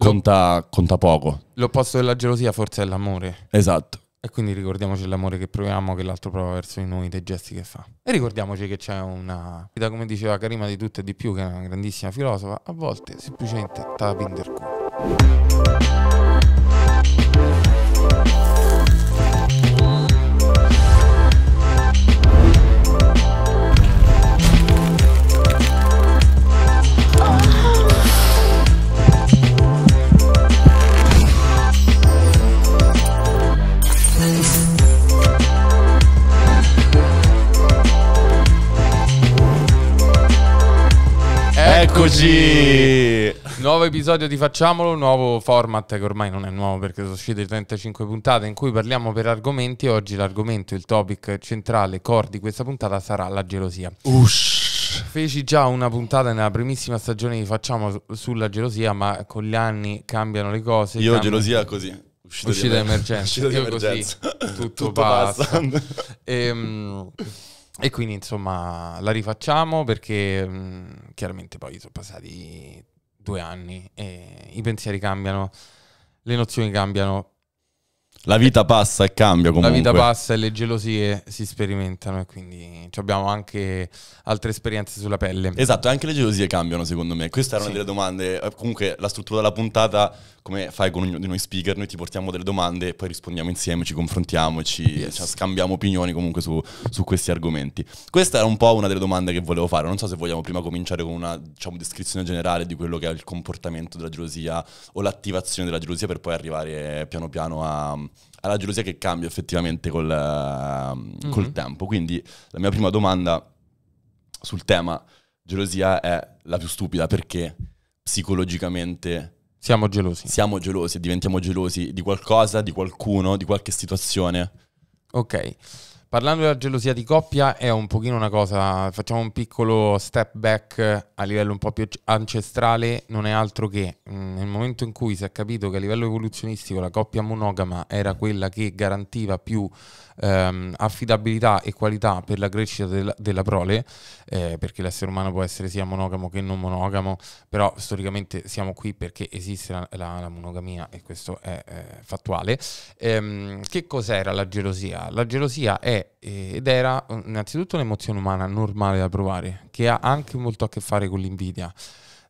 conta, conta poco. L'opposto della gelosia forse è l'amore. Esatto. E quindi ricordiamoci l'amore che proviamo, che l'altro prova verso di noi, dei gesti che fa. E ricordiamoci che c'è una vita, come diceva Karima, di tutto e di più, che è una grandissima filosofa, a volte semplicemente tapin in culo. Eccoci! Nuovo episodio di Facciamolo, nuovo format che ormai non è nuovo perché sono uscite 35 puntate in cui parliamo per argomenti. Oggi l'argomento, il topic centrale, core di questa puntata sarà la gelosia. Ush! Feci già una puntata nella primissima stagione di Facciamo sulla gelosia, ma con gli anni cambiano le cose. Io cambiano... gelosia così. Uscita, di emergenza. Uscita di emergenza. Così, tutto, tutto, passa. passa. ehm... E quindi insomma la rifacciamo perché mh, mm, chiaramente poi sono passati due anni e i pensieri cambiano, le nozioni cambiano, la vita passa e cambia comunque. La vita passa e le gelosie si sperimentano e quindi abbiamo anche altre esperienze sulla pelle. Esatto, anche le gelosie cambiano secondo me. Questa era sì. una delle domande. Eh, comunque la struttura della puntata, come fai con ognuno di noi speaker, noi ti portiamo delle domande e poi rispondiamo insieme, ci confrontiamo, ci yes. cioè, scambiamo opinioni comunque su, su, questi argomenti. Questa era un po' una delle domande che volevo fare. Non so se vogliamo prima cominciare con una diciamo, descrizione generale di quello che è il comportamento della gelosia o l'attivazione della gelosia per poi arrivare piano piano a alla gelosia che cambia effettivamente col, ehm, mm-hmm. col tempo. Quindi la mia prima domanda sul tema gelosia è la più stupida perché psicologicamente siamo gelosi. Siamo gelosi, diventiamo gelosi di qualcosa, di qualcuno, di qualche situazione. Ok. Parlando della gelosia di coppia è un pochino una cosa, facciamo un piccolo step back a livello un po' più ancestrale, non è altro che mm, nel momento in cui si è capito che a livello evoluzionistico la coppia monogama era quella che garantiva più ehm, affidabilità e qualità per la crescita del, della prole, eh, perché l'essere umano può essere sia monogamo che non monogamo, però storicamente siamo qui perché esiste la, la, la monogamia e questo è eh, fattuale. Ehm, che cos'era la gelosia? La gelosia è eh, ed era mm, innanzitutto un'emozione umana normale da provare, che ha anche molto a che fare con l'invidia.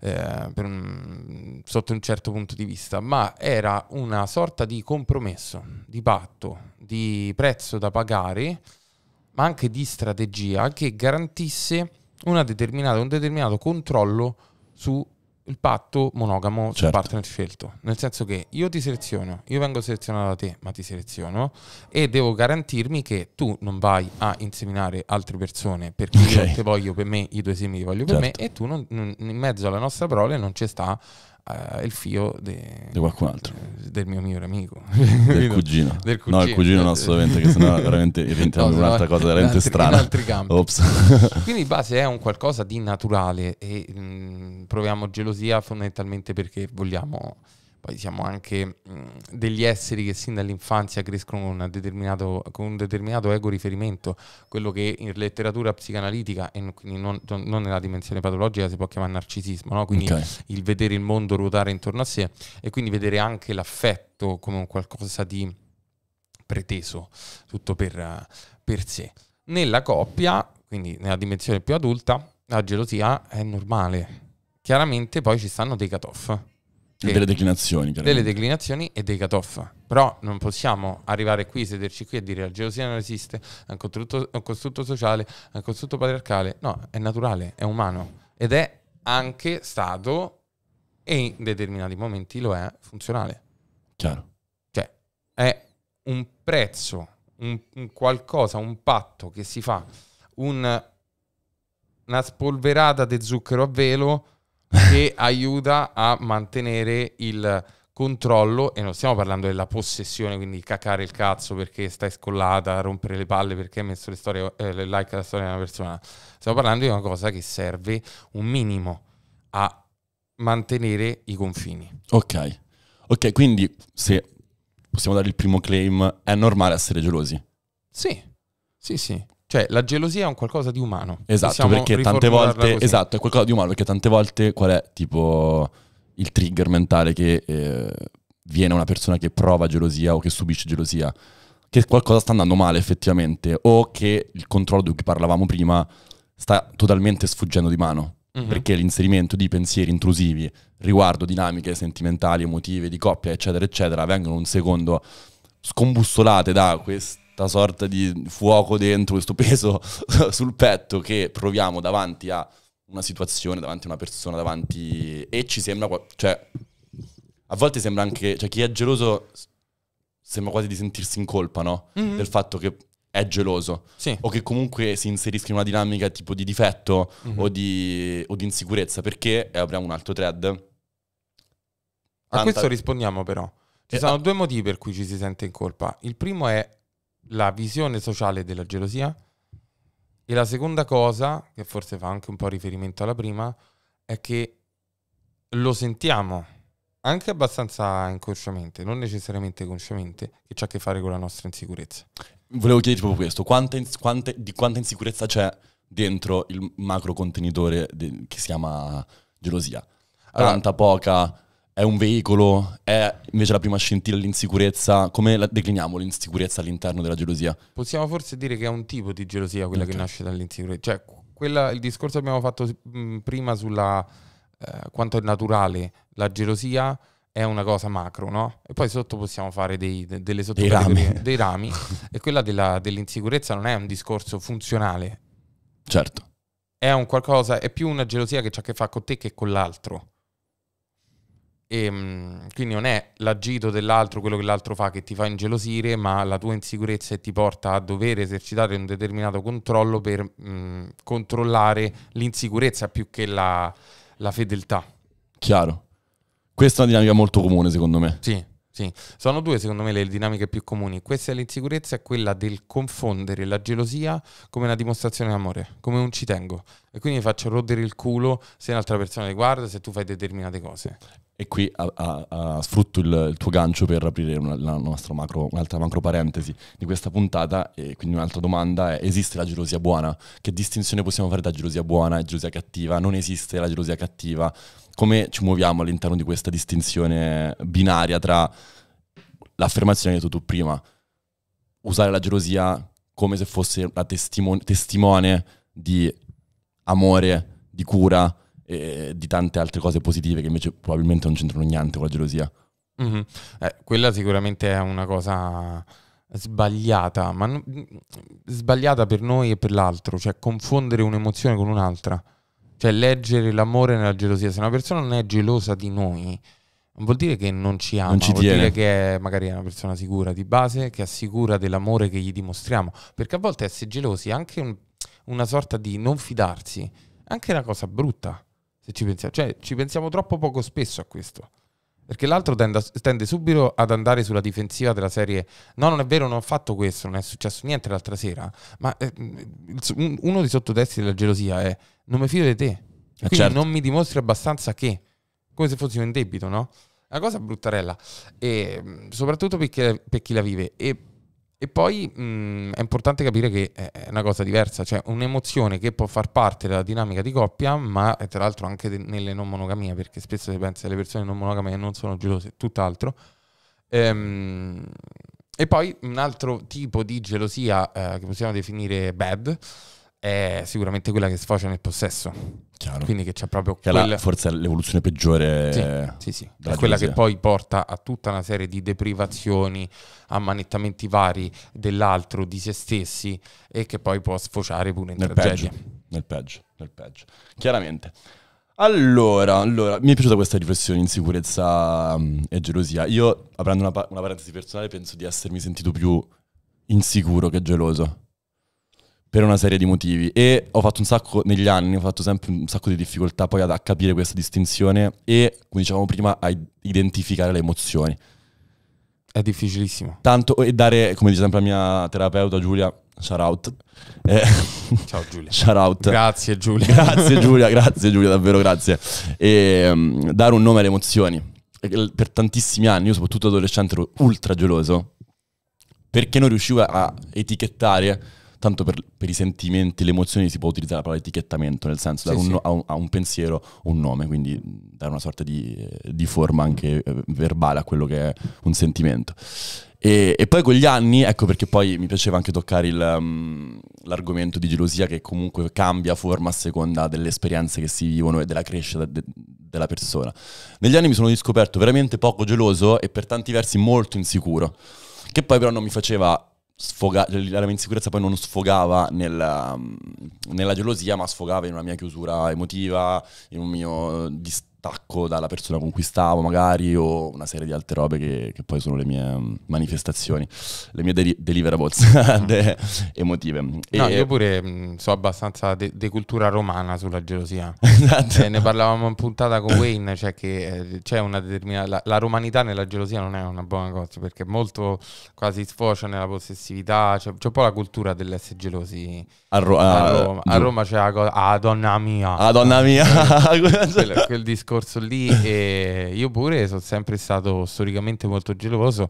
Eh, un, sotto un certo punto di vista, ma era una sorta di compromesso, di patto, di prezzo da pagare, ma anche di strategia che garantisse un determinato controllo sul patto monogamo, certo. sul partner scelto. Nel senso che io ti seleziono, io vengo selezionato da te, ma ti seleziono e devo garantirmi che tu non vai a inseminare altre persone perché okay. io te voglio per me, i tuoi semi li voglio certo. per me certo. e tu non, in mezzo alla nostra prole non ci sta uh, il figlio di qualcun altro del mio migliore amico del cugino del cugino no il cugino no assolutamente che sennò veramente rientriamo no, in un'altra no, cosa veramente altri, strana altri campi. Ops. quindi in base è un qualcosa di naturale e mh, mm, proviamo gelosia fondamentalmente perché vogliamo poi siamo anche mh, degli esseri che sin dall'infanzia crescono con, determinato, con, un determinato ego riferimento, quello che in letteratura psicanalitica e quindi non, non nella dimensione patologica si può chiamare narcisismo, no? quindi okay. il vedere il mondo ruotare intorno a sé e quindi vedere anche l'affetto come un qualcosa di preteso, tutto per, per sé. Nella coppia, quindi nella dimensione più adulta, la gelosia è normale. Chiaramente poi ci stanno dei cut-off e delle declinazioni, delle declinazioni e dei cutoff. Però non possiamo arrivare qui, sederci qui e dire la gelosia non esiste, è un costrutto, un costrutto sociale, è un costrutto patriarcale. No, è naturale, è umano ed è anche stato, e in determinati momenti lo è, funzionale. Chiaro. Cioè, è un prezzo, un, un qualcosa, un patto che si fa, un, una spolverata di zucchero a velo che aiuta a mantenere il controllo e non stiamo parlando della possessione, quindi cacare il cazzo perché stai scollata, rompere le palle perché hai messo le storie, eh, le like alla storia di una persona. Stiamo parlando di una cosa che serve un minimo a mantenere i confini. Ok. Ok, quindi se possiamo dare il primo claim, è normale essere gelosi. Sì. Sì, sì. Cioè, la gelosia è un qualcosa di umano. Esatto, Possiamo perché tante volte... Così. Esatto, è qualcosa di umano, perché tante volte qual è tipo il trigger mentale che eh, viene una persona che prova gelosia o che subisce gelosia? Che qualcosa sta andando male effettivamente, o che il controllo di cui parlavamo prima sta totalmente sfuggendo di mano. Mm-hmm. Perché l'inserimento di pensieri intrusivi riguardo dinamiche sentimentali, emotive, di coppia, eccetera, eccetera, vengono un secondo scombussolate da questo questa sorta di fuoco dentro, questo peso sul petto che proviamo davanti a una situazione, davanti a una persona, davanti... E ci sembra... Cioè, a volte sembra anche... Cioè, chi è geloso sembra quasi di sentirsi in colpa, no? Mm-hmm. Del fatto che è geloso. Sì. O che comunque si inserisca in una dinamica tipo di difetto mm-hmm. o, di, o, di, insicurezza. Perché, e apriamo un altro thread... Tanta... A questo rispondiamo però. Ci eh, sono ah due motivi per cui ci si sente in colpa. Il primo è la visione sociale della gelosia. E la seconda cosa, che forse fa anche un po' riferimento alla prima, è che lo sentiamo anche abbastanza inconsciamente, non necessariamente consciamente, che c'ha a che fare con la nostra insicurezza. Volevo chiederti proprio questo, quante, quante, di quanta insicurezza c'è dentro il macro contenitore de, che si chiama gelosia? Allora, Tanta, poca è un veicolo, è invece la prima scintilla l'insicurezza, come la decliniamo l'insicurezza all'interno della gelosia? Possiamo forse dire che è un tipo di gelosia quella okay. che nasce dall'insicurezza, cioè quella, il discorso che abbiamo fatto mm, prima sulla eh, quanto è naturale la gelosia è una cosa macro, no? E poi sotto possiamo fare dei, delle sottocategorie, dei rami, dei rami e quella della, dell'insicurezza non è un discorso funzionale. Certo. È un qualcosa, è più una gelosia che ha a che fare con te che con l'altro. E, ehm, quindi non è l'agito dell'altro, quello che l'altro fa che ti fa ingelosire, ma la tua insicurezza e ti porta a dover esercitare un determinato controllo per mh, mm, controllare l'insicurezza più che la, la, fedeltà. Chiaro. Questa è una dinamica molto comune, secondo me. Sì, sì. Sono due, secondo me, le dinamiche più comuni. Questa è l'insicurezza e quella del confondere la gelosia come una dimostrazione d'amore, come un ci tengo. E quindi faccio rodere il culo se un'altra persona ti guarda, se tu fai determinate cose. E qui a, a, a sfrutto il, il, tuo gancio per aprire una, macro, un'altra macro parentesi di questa puntata e quindi un'altra domanda è esiste la gelosia buona? Che distinzione possiamo fare da gelosia buona e gelosia cattiva? Non esiste la gelosia cattiva? Come ci muoviamo all'interno di questa distinzione binaria tra l'affermazione che hai detto tu prima, usare la gelosia come se fosse la testimone, testimone di amore, di cura, e di tante altre cose positive che invece probabilmente non c'entrano niente con la gelosia. Mm-hmm. Eh, quella sicuramente è una cosa sbagliata, ma n- sbagliata per noi e per l'altro, cioè confondere un'emozione con un'altra, cioè leggere l'amore nella gelosia. Se una persona non è gelosa di noi, non vuol dire che non ci ama, non ci vuol dire che è magari è una persona sicura di base, che è sicura dell'amore che gli dimostriamo, perché a volte essere gelosi è anche un, una sorta di non fidarsi, è anche una cosa brutta. Se ci pensiamo, cioè, ci pensiamo troppo poco spesso a questo. Perché l'altro tende, tende, subito ad andare sulla difensiva della serie. No, non è vero, non ho fatto questo, non è successo niente l'altra sera. Ma eh, mm, uno dei sottotesti della gelosia è non mi fido di te. Eh, Quindi certo. non mi dimostri abbastanza che. Come se fossimo in debito, no? Una cosa bruttarella. E, mm, soprattutto per chi, per chi la vive. E e poi mh, mm, è importante capire che è una cosa diversa, cioè un'emozione che può far parte della dinamica di coppia, ma tra l'altro anche nelle non monogamie, perché spesso si pensa alle persone non monogamie non sono gelose, tutt'altro. Ehm, e poi un altro tipo di gelosia eh, che possiamo definire bad, è sicuramente quella che sfocia nel possesso. Chiaro. Quindi che c'è proprio che quella... forse l'evoluzione peggiore. Sì, sì, sì. È quella che poi porta a tutta una serie di deprivazioni, ammanettamenti vari dell'altro, di se stessi e che poi può sfociare pure in nel tragedia. Peggio. Nel peggio, nel peggio. Chiaramente. Allora, allora, mi è piaciuta questa riflessione, insicurezza mm, e gelosia. Io, aprendo una, una parentesi personale, penso di essermi sentito più insicuro che geloso per una serie di motivi e ho fatto un sacco negli anni, ho fatto sempre un sacco di difficoltà poi ad, a capire questa distinzione e, come dicevamo prima, a identificare le emozioni. È difficilissimo. Tanto e dare, come dice sempre la mia terapeuta Giulia, shout out. Eh, Ciao Giulia. shout out. Grazie Giulia. Grazie Giulia, grazie Giulia, davvero grazie. E, um, dare un nome alle emozioni. Per tantissimi anni, io soprattutto adolescente ero ultra geloso perché non riuscivo a etichettare tanto per, per, i sentimenti, le emozioni si può utilizzare la parola etichettamento, nel senso dare un, sì. A, un, a, un, pensiero un nome, quindi dare una sorta di, eh, di forma anche eh, verbale a quello che è un sentimento. E, e, poi con gli anni, ecco perché poi mi piaceva anche toccare il, um, l'argomento di gelosia che comunque cambia forma a seconda delle esperienze che si vivono e della crescita de- della persona. Negli anni mi sono riscoperto veramente poco geloso e per tanti versi molto insicuro, che poi però non mi faceva sfoga- cioè, la mia insicurezza poi non sfogava nel, um, nella gelosia, ma sfogava in una mia chiusura emotiva, in un mio dis- attacco dalla persona con cui stavo magari o una serie di altre robe che, che poi sono le mie mm, manifestazioni, le mie deli- deliverables mm. de- emotive. No, e io pure mh, mm, so abbastanza di de- cultura romana sulla gelosia. esatto. eh, ne parlavamo in puntata con Wayne, cioè che eh, c'è una determinata... La, la, romanità nella gelosia non è una buona cosa perché molto quasi sfocia nella possessività, cioè, c'è un po' la cultura dell'essere gelosi. A, Ro- a, Roma, a Roma c'è la cosa... Ah, donna mia! Ah, donna mia! Eh, quel, quel discorso discorso lì e io pure sono sempre stato storicamente molto geloso.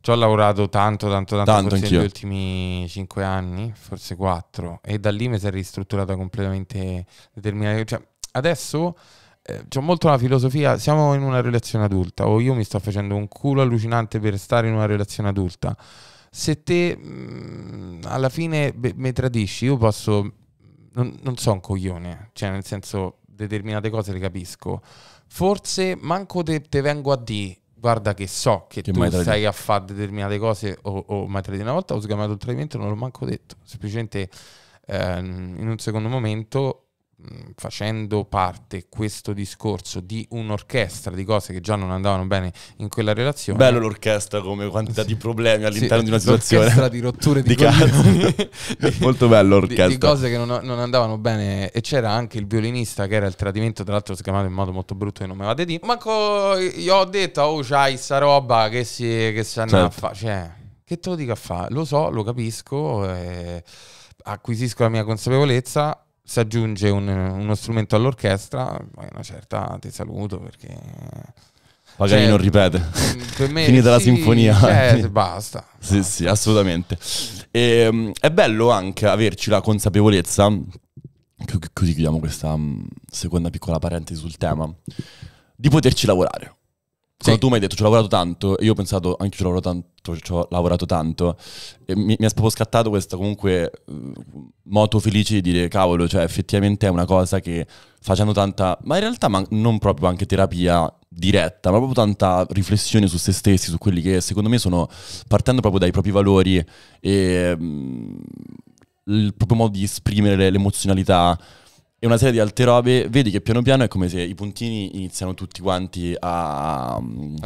Ci ho lavorato tanto, tanto, tanto, tanto forse negli ultimi cinque anni, forse quattro, e da lì mi si è ristrutturata completamente determinata. Cioè, adesso eh, c'ho molto la filosofia, siamo in una relazione adulta, o io mi sto facendo un culo allucinante per stare in una relazione adulta. Se te mh, mm, alla fine mi tradisci, io posso... Non, non so un coglione, cioè nel senso determinate cose le capisco. Forse manco te, te vengo a dire guarda che so che, che tu stai a fare determinate cose o, o mai tradito una volta ho sgamato il tradimento non l'ho manco detto semplicemente ehm, in un secondo momento Mm, facendo parte questo discorso di un'orchestra di cose che già non andavano bene in quella relazione bello l'orchestra come quantità sì. di problemi all'interno sì, di una situazione l'orchestra di rotture di, di coglioni molto bello l'orchestra di, di cose che non, non, andavano bene e c'era anche il violinista che era il tradimento tra l'altro si in modo molto brutto che non me vado di. ma co- io ho detto oh c'hai sta roba che si, che si certo. a fare cioè, che te lo dico a fare lo so lo capisco eh, acquisisco la mia consapevolezza si aggiunge un, uno strumento all'orchestra, poi una certa ti saluto perché... Magari cioè, non ripete. Mm, per me, Finita sì, la sinfonia. Cioè, basta. Sì, sì, assolutamente. E, ehm, è bello anche averci la consapevolezza, così chiudiamo questa mm, seconda piccola parentesi sul tema, di poterci lavorare. Quando tu mi hai detto ci ho lavorato tanto, io ho pensato ah, anche ci ho lavorato tanto, ci ho lavorato tanto, e mi, mi ha proprio scattato questa comunque mm, moto felice di dire cavolo, cioè effettivamente è una cosa che facendo tanta, ma in realtà man- non proprio anche terapia diretta, ma proprio tanta riflessione su se stessi, su quelli che secondo me sono partendo proprio dai propri valori e mh, mm, il proprio modo di esprimere l'emozionalità e una serie di altre robe, vedi che piano piano è come se i puntini iniziano tutti quanti a, a,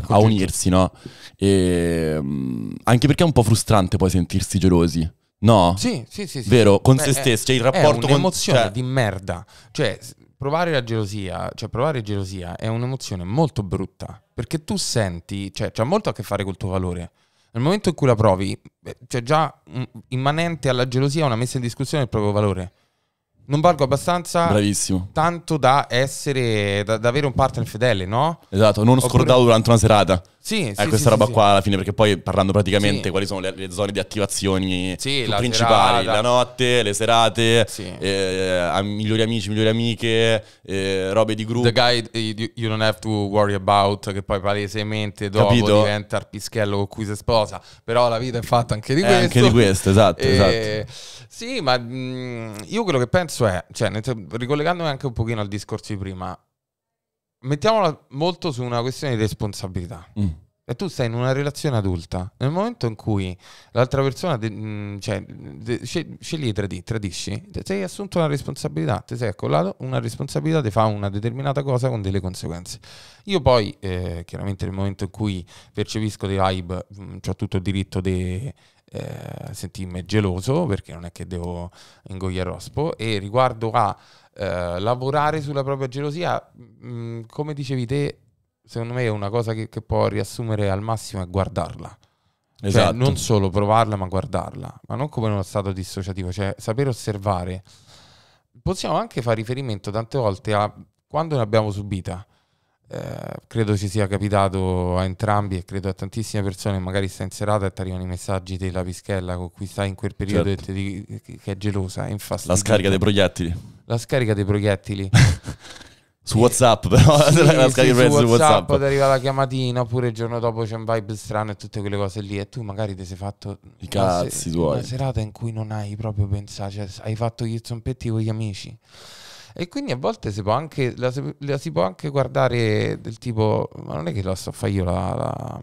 a unirsi, no? E, mm, anche perché è un po' frustrante poi sentirsi gelosi. No? Sì, sì, sì. sì Vero, con Beh, se stessi, cioè il rapporto è un'emozione con... Cioè... di merda. Cioè, provare la gelosia, cioè provare gelosia è un'emozione molto brutta, perché tu senti, cioè, c'ha molto a che fare col tuo valore. Nel momento in cui la provi, c'è eh, cioè già mm, immanente alla gelosia una messa in discussione del proprio valore. Non valgo abbastanza. Bravissimo. Tanto da essere. da, da avere un partner fedele, no? Esatto, non Oppure... scordato durante una serata. Sì, eh, sì, questa sì, roba qua alla fine, perché poi parlando praticamente quali sono le, le, zone di attivazioni la principali, serata. la notte, le serate, eh, migliori amici, migliori amiche, eh, robe di gruppo. The guy eh, you, don't have to worry about, che poi palesemente dopo Capito? diventa il pischello con cui si sposa, però la vita è fatta anche di è eh, questo. Anche di questo, esatto. esatto. Sì, ma mh, mm, io quello che penso è, cioè, ricollegandomi anche un pochino al discorso di prima, mettiamola molto su una questione di responsabilità. Mm. E tu stai in una relazione adulta, nel momento in cui l'altra persona de- mm, cioè, de- scegli di tradire, tradisci, ti sei assunto una responsabilità, ti sei accollato una responsabilità, ti fa una determinata cosa con delle conseguenze. Io poi, eh, chiaramente nel momento in cui percepisco dei vibe, mh, mm, ho tutto il diritto di eh, sentirmi geloso perché non è che devo ingoiare rospo e riguardo a eh, lavorare sulla propria gelosia, mh, mm, come dicevi te, secondo me è una cosa che, che può riassumere al massimo è guardarla. Cioè, esatto. Cioè, non solo provarla, ma guardarla, ma non come uno stato dissociativo, cioè sapere osservare. Possiamo anche fare riferimento tante volte a quando l'abbiamo subita. Eh, credo ci sia capitato a entrambi e credo a tantissime persone, magari stai in serata e ti arrivano i messaggi della pischella con cui stai in quel periodo certo. ti, che è gelosa, è infastidita. La scarica dei proiettili. La scarica dei proiettili. su WhatsApp però, sì, la sì, su, su WhatsApp. Poi ti arriva la chiamatina oppure il giorno dopo c'è un vibe strano e tutte quelle cose lì e tu magari ti sei fatto I cazzi una, se- tuoi. una serata in cui non hai proprio pensato, cioè hai fatto gli zompetti con gli amici. E quindi a volte si può anche, la, la si può anche guardare del tipo, ma non è che lo so fare io la,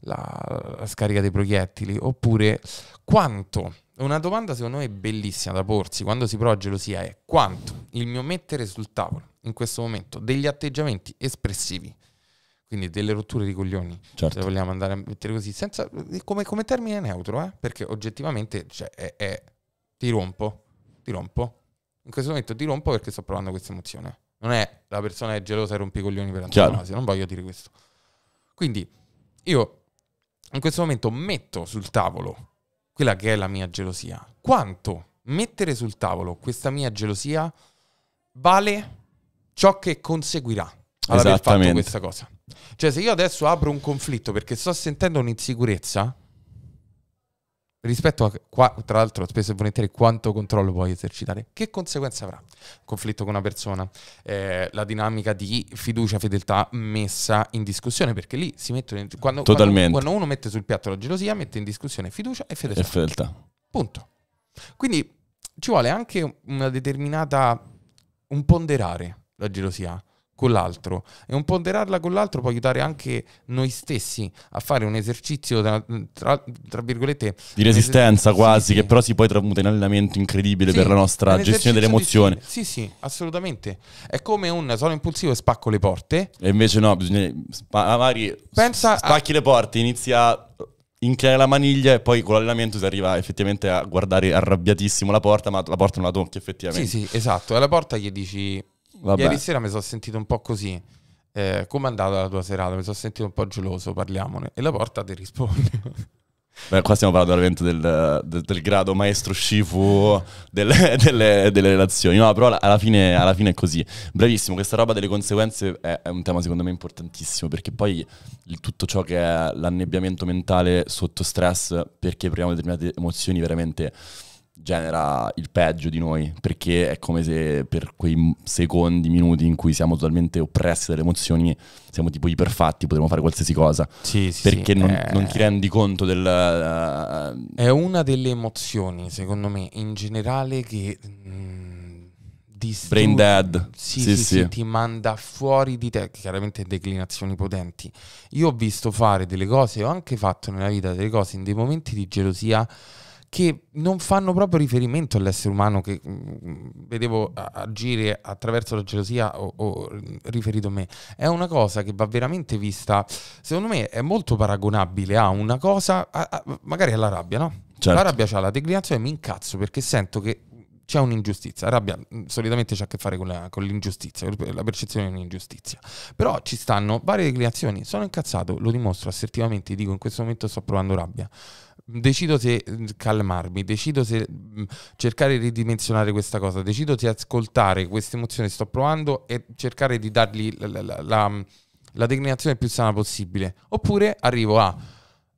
la, la scarica dei proiettili, oppure quanto una domanda secondo me bellissima da porsi quando si prova gelosia è quanto il mio mettere sul tavolo in questo momento degli atteggiamenti espressivi, quindi delle rotture di coglioni, certo. se vogliamo andare a mettere così, senza, come, come, termine neutro, eh? perché oggettivamente cioè, è, è, ti rompo, ti rompo, in questo momento ti rompo perché sto provando questa emozione. Non è la persona che è gelosa e rompi i coglioni per antonomasia, non voglio dire questo. Quindi io in questo momento metto sul tavolo quella che è la mia gelosia. Quanto mettere sul tavolo questa mia gelosia vale ciò che conseguirà ad aver fatto questa cosa. Cioè se io adesso apro un conflitto perché sto sentendo un'insicurezza, rispetto a, qua, tra l'altro, spesso e volentieri quanto controllo puoi esercitare, che conseguenze avrà? Conflitto con una persona, eh, la dinamica di fiducia, fedeltà messa in discussione, perché lì si mettono in, quando, quando, quando, uno mette sul piatto la gelosia, mette in discussione fiducia e fedeltà. E fedeltà. Punto. Quindi ci vuole anche una determinata, un ponderare la gelosia con l'altro e un ponderarla con l'altro può aiutare anche noi stessi a fare un esercizio tra, tra, tra virgolette di resistenza quasi sì, che però si poi tramuta in allenamento incredibile sì, per la nostra gestione delle emozioni sì sì assolutamente è come un sono impulsivo e spacco le porte e invece no bisogna spa- magari Pensa spacchi a... le porte inizia a inclinare la maniglia e poi con l'allenamento si arriva effettivamente a guardare arrabbiatissimo la porta ma la porta non la tocchi effettivamente sì sì esatto e alla porta gli dici Vabbè. Ieri sera mi sono sentito un po' così. Eh, Come è andata la tua serata? Mi sono sentito un po' geloso, parliamone. E la porta ti risponde. Beh, qua stiamo parlando veramente del, del, del grado maestro Shifu delle, delle, delle, relazioni, no? Però alla fine, alla fine, è così. Bravissimo, questa roba delle conseguenze è, è, un tema secondo me importantissimo perché poi il, tutto ciò che è l'annebbiamento mentale sotto stress perché proviamo determinate emozioni veramente genera il peggio di noi, perché è come se per quei secondi, minuti in cui siamo totalmente oppressi dalle emozioni, siamo tipo iperfatti, potremmo fare qualsiasi cosa. Sì, sì, perché sì, non, eh... non, ti rendi conto del... Uh... È una delle emozioni, secondo me, in generale che... Mh, mm, distru- Brain dead. Sì sì, sì, sì, ti manda fuori di te, chiaramente declinazioni potenti. Io ho visto fare delle cose, ho anche fatto nella vita delle cose in dei momenti di gelosia che non fanno proprio riferimento all'essere umano che mm, mm, vedevo agire attraverso la gelosia o, o, mm, riferito a me. È una cosa che va veramente vista, secondo me è molto paragonabile a una cosa, a, a, magari alla rabbia, no? Certo. La rabbia c'ha la declinazione, mi incazzo perché sento che c'è un'ingiustizia. La rabbia solitamente c'ha a che fare con, la, con, l'ingiustizia, la percezione di un'ingiustizia. Però ci stanno varie declinazioni. Sono incazzato, lo dimostro assertivamente, dico in questo momento sto provando rabbia decido se mm, calmarmi, decido se mm, cercare di ridimensionare questa cosa, decido se ascoltare queste emozioni che sto provando e cercare di dargli la, la, la, la mm, declinazione più sana possibile. Oppure arrivo a,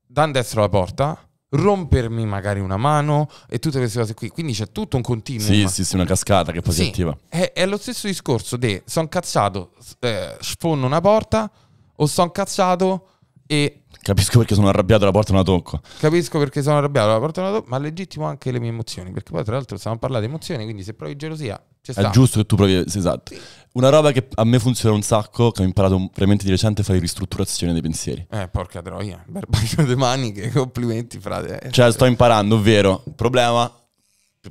da destra alla porta, rompermi magari una mano e tutte queste cose qui. Quindi c'è tutto un continuo. Sì, sì, sì, una cascata che poi sì, si attiva. È, eh, è, lo stesso discorso de, sono cazzato, eh, sfonno una porta o sono cazzato e Capisco perché sono arrabbiato, la porta non la tocco. Capisco perché sono arrabbiato, la porta non la tocco, ma legittimo anche le mie emozioni, perché poi tra l'altro stiamo parlando di emozioni, quindi se provi gelosia, c'è È giusto che tu provi, sì, esatto. Sì. Una roba che a me funziona un sacco, che ho imparato veramente di recente, è fare ristrutturazione dei pensieri. Eh, porca troia, bel bagno di maniche, complimenti frate. Cioè, sto imparando, ovvero, problema,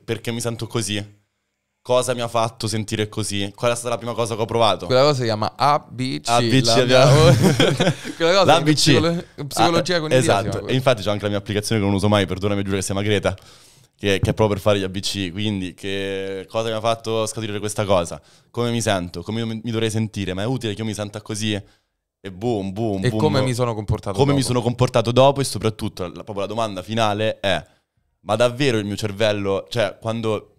perché mi sento così? cosa mi ha fatto sentire così? Qual è stata la prima cosa che ho provato? Quella cosa si chiama ABC. ABC, la mia... quella cosa l'ABC. Psicolo- psicologia ah, cognitiva. Esatto, e infatti c'è anche la mia applicazione che non uso mai, perdonami, giuro che si chiama Greta. Che, che, è proprio per fare gli ABC, quindi che cosa mi ha fatto scaturire questa cosa? Come mi sento? Come mi dovrei sentire? Ma è utile che io mi senta così? E boom, boom, e boom. E come mi sono comportato Come dopo. mi sono comportato dopo e soprattutto la, proprio la domanda finale è ma davvero il mio cervello, cioè quando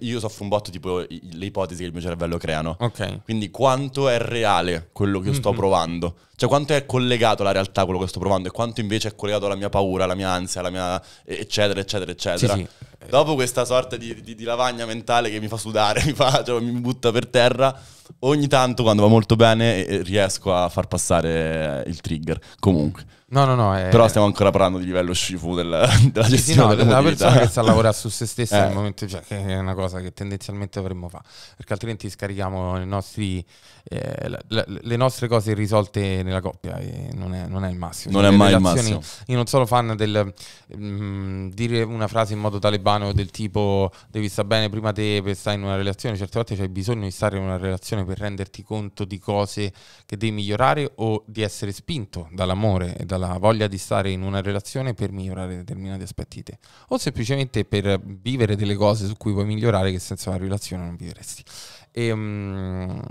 io soffro un botto tipo le ipotesi che il mio cervello creano. Ok. Quindi quanto è reale quello che io sto mm-hmm. provando? Cioè quanto è collegato alla realtà quello che sto provando e quanto invece è collegato alla mia paura, alla mia ansia, alla mia eccetera eccetera eccetera. Sì, sì. Dopo questa sorta di, di, di, lavagna mentale che mi fa sudare, mi, fa, cioè, mi butta per terra, ogni tanto quando va molto bene eh, riesco a far passare il trigger comunque. No, no, no. È... Eh, Però stiamo ancora parlando di livello scifu della, della gestione. Sì, sì, no, della persona che sa lavorare su se stessa eh. nel momento, cioè, che è una cosa che tendenzialmente dovremmo fare, perché altrimenti scarichiamo nostri, eh, la, le nostre cose irrisolte nella coppia e non è, non è il massimo. Non cioè, è mai il massimo. Io non sono fan del mh, mm, dire una frase in modo talebano del tipo devi stare bene prima te per stare in una relazione, certe volte c'è bisogno di stare in una relazione per renderti conto di cose che devi migliorare o di essere spinto dall'amore e dal stata la voglia di stare in una relazione per migliorare determinati aspetti di te o semplicemente per vivere delle cose su cui vuoi migliorare che senza una relazione non vivresti. E, um,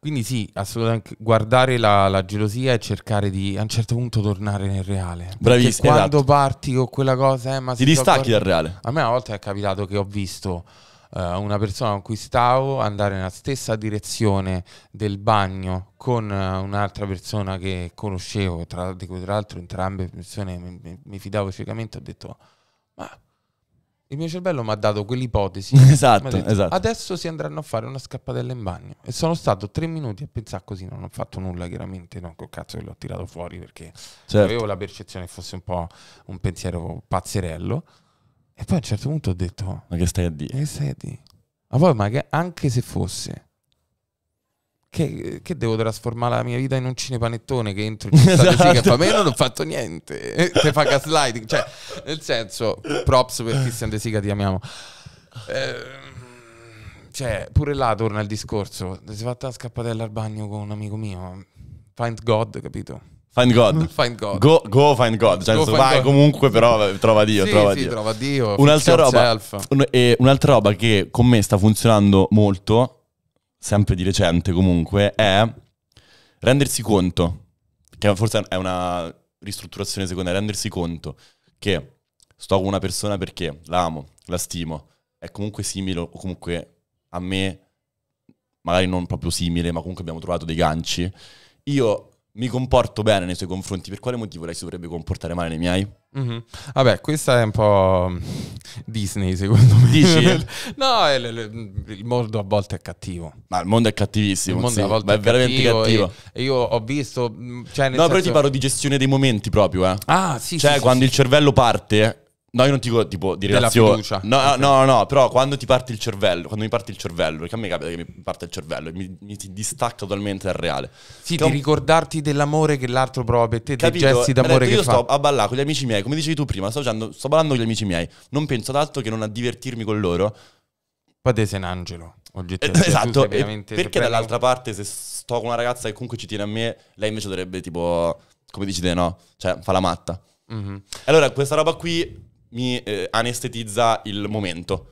quindi sì, assolutamente guardare la, la, gelosia e cercare di a un certo punto tornare nel reale. Bravissimo. Quando esatto. parti con quella cosa, eh, ma ti distacchi guardi... dal reale. A me una volta è capitato che ho visto uh, una persona con cui stavo andare nella stessa direzione del bagno con uh, un'altra persona che conoscevo, tra, tra l'altro entrambe persone mi, mi, mi fidavo ciecamente, ho detto ma il mio cervello mi ha dato quell'ipotesi. Esatto, detto, esatto, Adesso si andranno a fare una scappatella in bagno. E sono stato tre minuti a pensare così. Non ho fatto nulla, chiaramente. Non col cazzo che l'ho tirato fuori perché certo. avevo la percezione che fosse un po' un pensiero pazzerello. E poi a un certo punto ho detto: Ma che stai a dire? Che eh, stai a dire? Ma poi, magari, anche se fosse, che, che, devo trasformare la mia vita in un cinepanettone che entro in esatto. che A me non ho fatto niente se eh, fa gaslighting cioè nel senso props per Christian De Sica ti amiamo eh, cioè pure là torna il discorso si è fatta la scappatella al bagno con un amico mio find God capito Find God. Find God. Go, go find God. Cioè, go senso, vai God. comunque, però eh, trova Dio. Sì, trova, sì, Dio. trova Dio. Un'altra roba, un, eh, un'altra roba che con me sta funzionando molto, sempre di recente comunque, è rendersi conto, che forse è una ristrutturazione seconda, rendersi conto che sto con una persona perché la amo, la stimo, è comunque simile o comunque a me, magari non proprio simile, ma comunque abbiamo trovato dei ganci. Io mi comporto bene nei suoi confronti, per quale motivo lei si dovrebbe comportare male nei miei? Mm-hmm. Vabbè, questa è un po' Disney, secondo me. Dici? no, è, le, le, il mondo a volte è cattivo. Ma il mondo è cattivissimo. Il mondo sì, a volte è, è veramente cattivo. cattivo. E, e, io ho visto. Cioè, no, senso... però ti parlo di gestione dei momenti proprio, eh. Ah, sì. Cioè, sì, quando sì, il cervello parte No, io non ti dico tipo di relazione. No, ah, okay. no, no, però quando ti parte il cervello, quando mi parte il cervello, perché a me capita che mi parte il cervello, mi, mi ti distacca totalmente dal reale. Sì, che di ho... ricordarti dell'amore che l'altro prova per te, Capito? dei gesti d'amore detto, che io fa. sto a ballare con gli amici miei, come dicevi tu prima, sto, facendo, sto ballando con gli amici miei, non penso ad altro che non a divertirmi con loro. Poi te sei un angelo. Oggettivamente. Eh, esatto, perché dall'altra parte se sto con una ragazza che comunque ci tiene a me, lei invece dovrebbe tipo, come dici te no, cioè fa la matta. Mm-hmm. Allora questa roba qui mi eh, anestetizza il momento.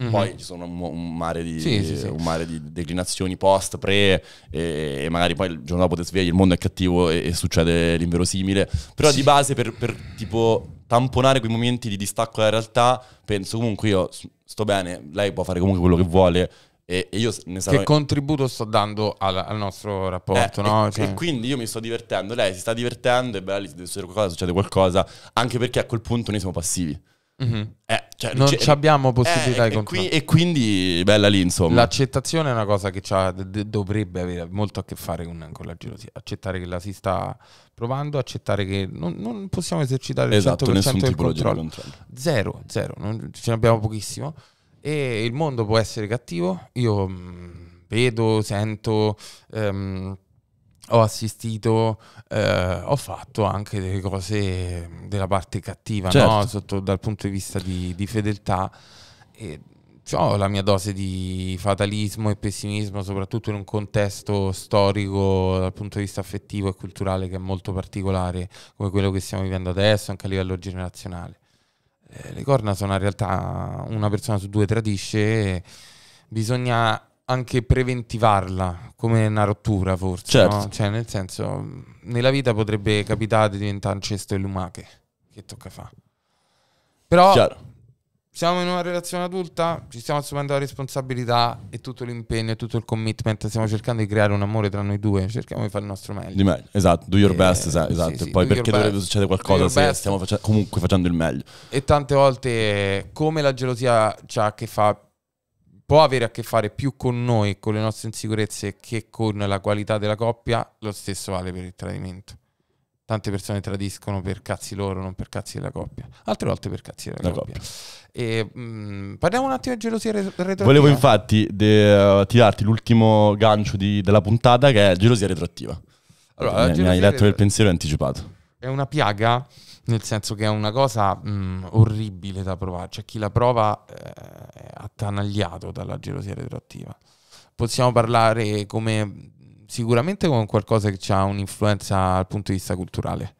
Mm-hmm. Poi ci sono un, mare, di, sì, sì, sì. un mare di declinazioni post, pre, e, e, magari poi il giorno dopo ti svegli, il mondo è cattivo e, e succede l'inverosimile. Però di base, per, per, tipo tamponare quei momenti di distacco dalla realtà, penso comunque io sto bene, lei può fare comunque quello che vuole, e, io ne sarò... Che contributo sto dando al, al nostro rapporto, eh, no? E, cioè... e, quindi io mi sto divertendo, lei si sta divertendo, e beh, lì deve qualcosa, succede qualcosa, anche perché a quel punto noi siamo passivi. Mm-hmm. Eh, cioè, non c- cioè, abbiamo possibilità eh, di controllo. e quindi bella lì, insomma. L'accettazione è una cosa che d- dovrebbe avere molto a che fare con, con la gelosia. Accettare che la si sta provando, accettare che non, non possiamo esercitare esatto, il 100% del controllo. controllo. Zero, zero, non, ce ne abbiamo pochissimo. E il mondo può essere cattivo, io mh, mm, vedo, sento, ehm, ho assistito, eh, ho fatto anche delle cose della parte cattiva, certo. no? Sotto, dal punto di vista di, di fedeltà. E, ho la mia dose di fatalismo e pessimismo, soprattutto in un contesto storico dal punto di vista affettivo e culturale che è molto particolare, come quello che stiamo vivendo adesso, anche a livello generazionale eh, le corna sono in realtà una persona su due tradisce, e bisogna anche preventivarla come una rottura forse, certo. no? cioè nel senso nella vita potrebbe capitare di diventare un cesto e lumache, che tocca fa. Però Chiaro siamo in una relazione adulta, ci stiamo assumendo la responsabilità e tutto l'impegno e tutto il commitment, stiamo cercando di creare un amore tra noi due, cerchiamo di fare il nostro meglio. Di meglio, esatto, do your eh, best, esatto, sì, sì, poi perché dovrebbe succedere qualcosa se best. stiamo faccia- comunque facendo il meglio. E tante volte come la gelosia c'ha a che fa può avere a che fare più con noi, con le nostre insicurezze che con la qualità della coppia, lo stesso vale per il tradimento tante persone tradiscono per cazzi loro, non per cazzi della coppia, altre volte per cazzi della coppia. coppia. E, mh, mm, parliamo un attimo di gelosia retroattiva. Volevo infatti de- uh, tirarti l'ultimo gancio di- della puntata che è gelosia retroattiva. Allora, mi, mi hai letto del pensiero e anticipato. È una piaga, nel senso che è una cosa mh, mm, orribile da provare, cioè chi la prova eh, è attanagliato dalla gelosia retroattiva. Possiamo parlare come sicuramente con qualcosa che ha un'influenza dal punto di vista culturale,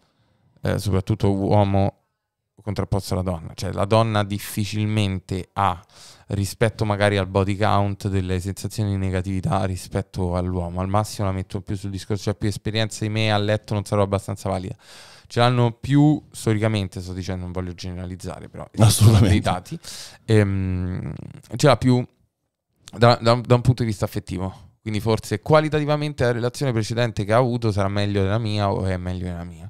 eh, soprattutto uomo contrapposto alla donna, cioè la donna difficilmente ha rispetto magari al body count delle sensazioni di negatività rispetto all'uomo, al massimo la metto più sul discorso, cioè più esperienza di me a letto non sarò abbastanza valida, ce l'hanno più storicamente, sto dicendo non voglio generalizzare però, assolutamente, dei dati, ehm, ce l'ha più da, da, da un punto di vista affettivo quindi forse qualitativamente la relazione precedente che ha avuto sarà meglio della mia o è meglio della mia.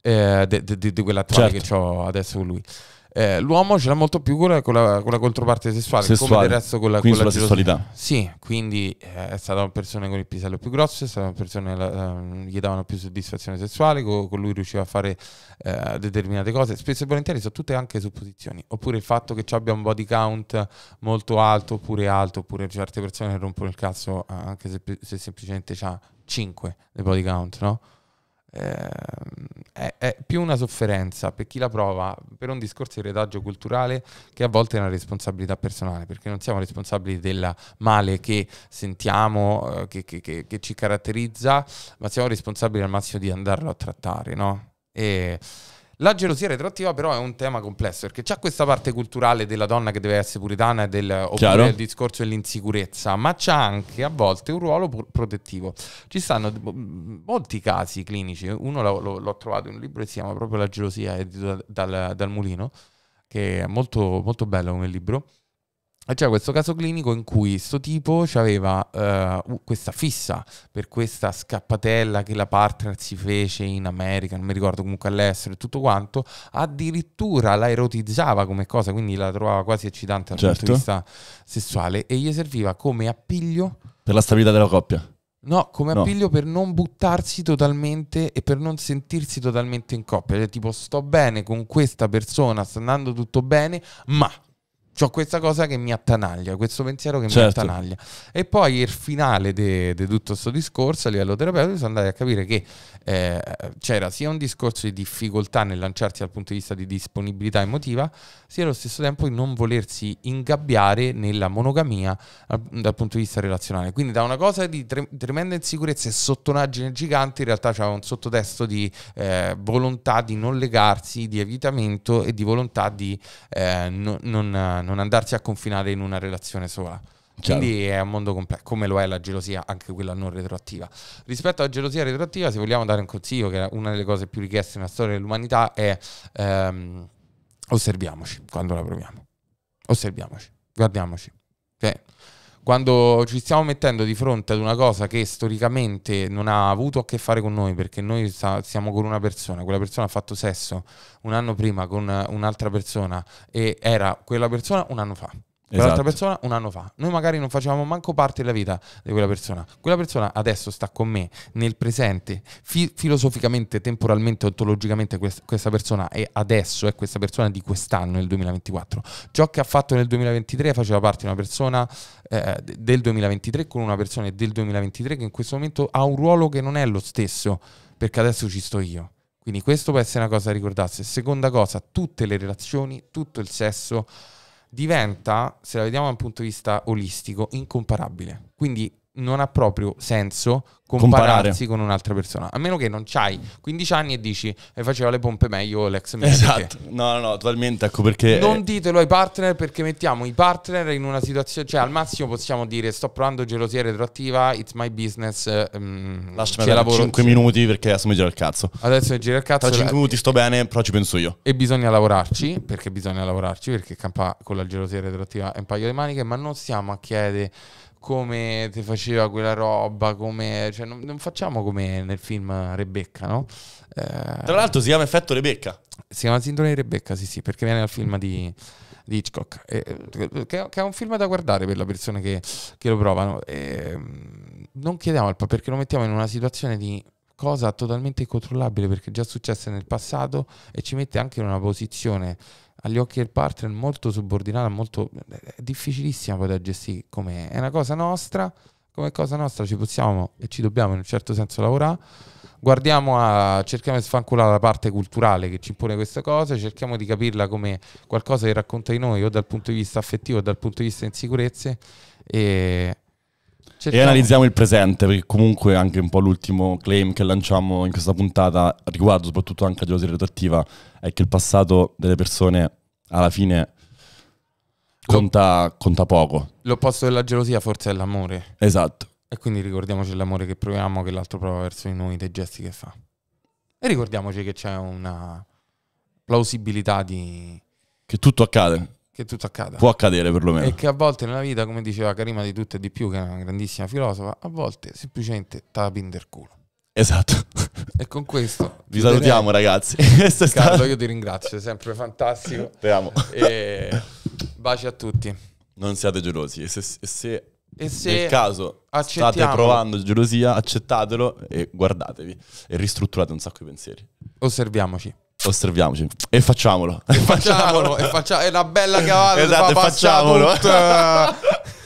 Eh, di de, de, de quella attuale certo. che ho adesso con lui eh, l'uomo ce l'ha molto più con la, con la, con la controparte sessuale, sessuale, come del resto con la, quindi con la sessualità. Sì, quindi eh, è stata una persona con il pisello più grosso, è stata una persona che ehm, gli davano più soddisfazione sessuale, co- con lui riusciva a fare eh, determinate cose, spesso e volentieri sono tutte anche supposizioni, oppure il fatto che abbia un body count molto alto oppure alto, oppure certe persone rompono il cazzo eh, anche se, se semplicemente ha 5 di body count, no? eh, è, è, più una sofferenza per chi la prova per un discorso di retaggio culturale che a volte è una responsabilità personale, perché non siamo responsabili del male che sentiamo, eh, che, che, che, che, ci caratterizza, ma siamo responsabili al massimo di andarlo a trattare, no? E, la gelosia retroattiva però è un tema complesso perché c'è questa parte culturale della donna che deve essere puritana e del, oppure il discorso dell'insicurezza, ma c'è anche a volte un ruolo protettivo. Ci stanno molti casi clinici, uno l'ho, l'ho trovato in un libro che si chiama proprio La gelosia, edito dal, dal Mulino, che è molto, molto bello come libro c'era questo caso clinico in cui sto tipo aveva uh, eh, questa fissa per questa scappatella che la partner si fece in America, non mi ricordo comunque all'estero e tutto quanto, addirittura la erotizzava come cosa, quindi la trovava quasi eccitante dal certo. punto di certo. vista sessuale e gli serviva come appiglio per la stabilità della coppia. No, come appiglio per non buttarsi totalmente e per non sentirsi totalmente in coppia. Cioè, tipo, sto bene con questa persona, sta andando tutto bene, ma ho questa cosa che mi attanaglia, questo pensiero che certo. mi attanaglia. E poi il finale di tutto questo discorso a livello terapeutico sono andati a capire che eh, c'era sia un discorso di difficoltà nel lanciarsi dal punto di vista di disponibilità emotiva, sia allo stesso tempo di non volersi ingabbiare nella monogamia eh, dal punto di vista relazionale. Quindi da una cosa di tre- tremenda insicurezza e sottonaggine gigante, in realtà c'era un sottotesto di eh, volontà di non legarsi, di evitamento e di volontà di eh, no- non non andarsi a confinare in una relazione sola. Chiaro. Quindi è un mondo complesso, come lo è la gelosia, anche quella non retroattiva. Rispetto alla gelosia retroattiva, se vogliamo dare un consiglio, che è una delle cose più richieste nella storia dell'umanità, è ehm, osserviamoci quando la proviamo. Osserviamoci, guardiamoci quando ci stiamo mettendo di fronte ad una cosa che storicamente non ha avuto a che fare con noi, perché noi sta, siamo con una persona, quella persona ha fatto sesso un anno prima con un'altra persona e era quella persona un anno fa esatto. persona un anno fa. Noi magari non facevamo manco parte della vita di quella persona. Quella persona adesso sta con me nel presente, fi- filosoficamente, temporalmente, ontologicamente quest- questa persona è adesso, è questa persona di quest'anno, nel 2024. Ciò che ha fatto nel 2023 faceva parte di una persona eh, del 2023 con una persona del 2023 che in questo momento ha un ruolo che non è lo stesso, perché adesso ci sto io. Quindi questo può essere una cosa da ricordarsi. Seconda cosa, tutte le relazioni, tutto il sesso diventa, se la vediamo da un punto di vista olistico, incomparabile. Quindi non ha proprio senso compararsi Comparare. con un'altra persona. A meno che non hai 15 anni e dici e faceva le pompe meglio l'ex mio. Esatto, no, no, totalmente. Ecco perché. Non ditelo ai partner perché mettiamo i partner in una situazione. Cioè, al massimo possiamo dire sto provando gelosia retroattiva, it's my business. Um, Lasciami andare 5 minuti perché adesso mi gira il cazzo. Adesso mi gira il cazzo. Tra 5 eh, minuti sto bene, però ci penso io. E bisogna lavorarci perché bisogna lavorarci perché campa con la gelosia retroattiva è un paio di maniche, ma non stiamo a chiedere come ti faceva quella roba, come... Cioè, non, non, facciamo come nel film Rebecca, no? Eh, Tra l'altro si chiama Effetto Rebecca. Si chiama Sindrome di Rebecca, sì sì, perché viene dal film di, di Hitchcock, eh, che, è un film da guardare per le persone che, che, lo provano. Eh, non chiediamo al perché lo mettiamo in una situazione di cosa totalmente incontrollabile perché è già successa nel passato e ci mette anche in una posizione agli occhi del partner molto subordinata, molto eh, è difficilissima poi da gestire come è una cosa nostra, come cosa nostra ci possiamo e ci dobbiamo in un certo senso lavorare. Guardiamo a cerchiamo di sfanculare la parte culturale che ci impone questa cosa, cerchiamo di capirla come qualcosa che racconta di noi o dal punto di vista affettivo o dal punto di vista di insicurezze e Cerchiamo. E analizziamo il presente, perché comunque anche un po' l'ultimo claim che lanciamo in questa puntata, riguardo soprattutto anche a gelosia retroattiva, è che il passato delle persone alla fine conta, conta poco. L'opposto della gelosia forse è l'amore. Esatto. E quindi ricordiamoci l'amore che proviamo, che l'altro prova verso di noi, dei gesti che fa. E ricordiamoci che c'è una plausibilità di... Che tutto accade che tutto accada. Può accadere perlomeno. E che a volte nella vita, come diceva Karima di tutto e di più, che è una grandissima filosofa, a volte semplicemente tapin del culo. Esatto. E con questo vi salutiamo ragazzi. Carlo, stato... io ti ringrazio, è sempre fantastico. Ti amo. E... Baci a tutti. Non siate gelosi e se, se, e se nel caso state provando gelosia, accettatelo e guardatevi e ristrutturate un sacco di pensieri. Osserviamoci osserviamoci e facciamolo. E facciamolo, e faccia- è una bella cavata. Esatto, facciamolo.